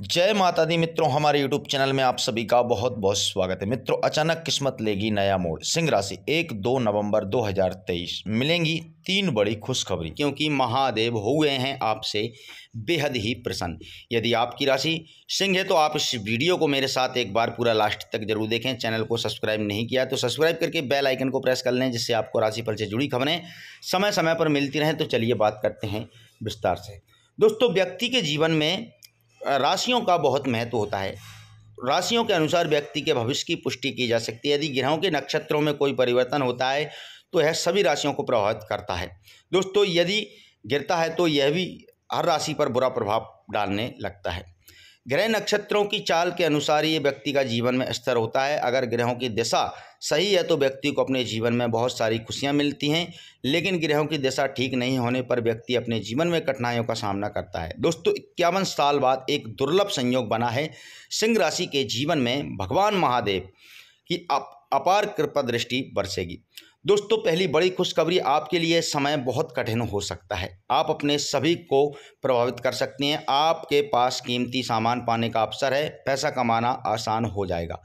जय माता दी मित्रों हमारे यूट्यूब चैनल में आप सभी का बहुत बहुत स्वागत है मित्रों अचानक किस्मत लेगी नया मोड़ सिंह राशि एक दो नवंबर 2023 मिलेंगी तीन बड़ी खुशखबरी क्योंकि महादेव हो गए हैं आपसे बेहद ही प्रसन्न यदि आपकी राशि सिंह है तो आप इस वीडियो को मेरे साथ एक बार पूरा लास्ट तक जरूर देखें चैनल को सब्सक्राइब नहीं किया तो सब्सक्राइब करके बेल आइकन को प्रेस कर लें जिससे आपको राशि फल से जुड़ी खबरें समय समय पर मिलती रहें तो चलिए बात करते हैं विस्तार से दोस्तों व्यक्ति के जीवन में राशियों का बहुत महत्व होता है राशियों के अनुसार व्यक्ति के भविष्य की पुष्टि की जा सकती है यदि ग्रहों के नक्षत्रों में कोई परिवर्तन होता है तो यह सभी राशियों को प्रभावित करता है दोस्तों यदि गिरता है तो यह भी हर राशि पर बुरा प्रभाव डालने लगता है ग्रह नक्षत्रों की चाल के अनुसार ये व्यक्ति का जीवन में स्तर होता है अगर ग्रहों की दिशा सही है तो व्यक्ति को अपने जीवन में बहुत सारी खुशियां मिलती हैं लेकिन ग्रहों की दिशा ठीक नहीं होने पर व्यक्ति अपने जीवन में कठिनाइयों का सामना करता है दोस्तों इक्यावन साल बाद एक दुर्लभ संयोग बना है सिंह राशि के जीवन में भगवान महादेव की अप अपार कृपा दृष्टि बरसेगी दोस्तों पहली बड़ी खुशखबरी आपके लिए समय बहुत कठिन हो सकता है आप अपने सभी को प्रभावित कर सकते हैं आपके पास कीमती सामान पाने का अवसर है पैसा कमाना आसान हो जाएगा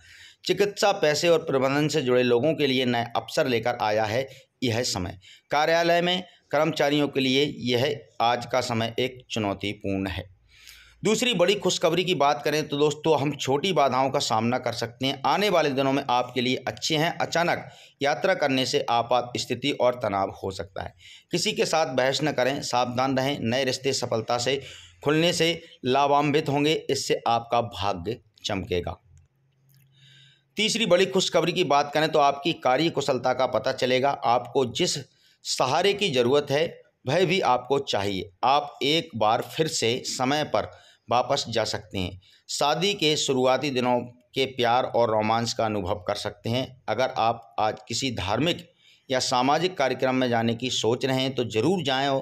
चिकित्सा पैसे और प्रबंधन से जुड़े लोगों के लिए नए अवसर लेकर आया है यह समय कार्यालय में कर्मचारियों के लिए यह आज का समय एक चुनौतीपूर्ण है दूसरी बड़ी खुशखबरी की बात करें तो दोस्तों हम छोटी बाधाओं का सामना कर सकते हैं आने वाले दिनों में आपके लिए अच्छे हैं अचानक यात्रा करने से आपात स्थिति और तनाव हो सकता है किसी के साथ बहस न करें सावधान रहें नए रिश्ते सफलता से खुलने से लाभान्वित होंगे इससे आपका भाग्य चमकेगा तीसरी बड़ी खुशखबरी की बात करें तो आपकी कार्य कुशलता का पता चलेगा आपको जिस सहारे की ज़रूरत है वह भी आपको चाहिए आप एक बार फिर से समय पर वापस जा सकते हैं शादी के शुरुआती दिनों के प्यार और रोमांस का अनुभव कर सकते हैं अगर आप आज किसी धार्मिक या सामाजिक कार्यक्रम में जाने की सोच रहे हैं तो ज़रूर जाएं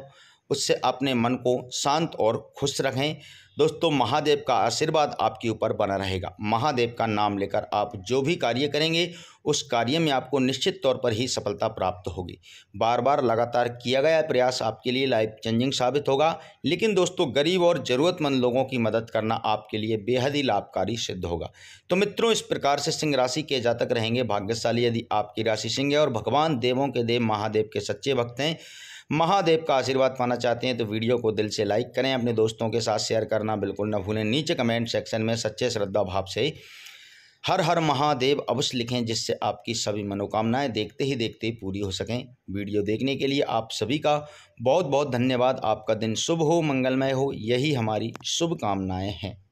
उससे अपने मन को शांत और खुश रखें दोस्तों महादेव का आशीर्वाद आपके ऊपर बना रहेगा महादेव का नाम लेकर आप जो भी कार्य करेंगे उस कार्य में आपको निश्चित तौर पर ही सफलता प्राप्त होगी बार बार लगातार किया गया प्रयास आपके लिए लाइफ चेंजिंग साबित होगा लेकिन दोस्तों गरीब और ज़रूरतमंद लोगों की मदद करना आपके लिए बेहद ही लाभकारी सिद्ध होगा तो मित्रों इस प्रकार से सिंह राशि के जातक रहेंगे भाग्यशाली यदि आपकी राशि सिंह है और भगवान देवों के देव महादेव के सच्चे भक्त हैं महादेव का आशीर्वाद पाना चाहते हैं तो वीडियो को दिल से लाइक करें अपने दोस्तों के साथ शेयर करना बिल्कुल न भूलें नीचे कमेंट सेक्शन में सच्चे श्रद्धा भाव से हर हर महादेव अवश्य लिखें जिससे आपकी सभी मनोकामनाएं देखते ही देखते ही पूरी हो सकें वीडियो देखने के लिए आप सभी का बहुत बहुत धन्यवाद आपका दिन शुभ हो मंगलमय हो यही हमारी शुभकामनाएँ हैं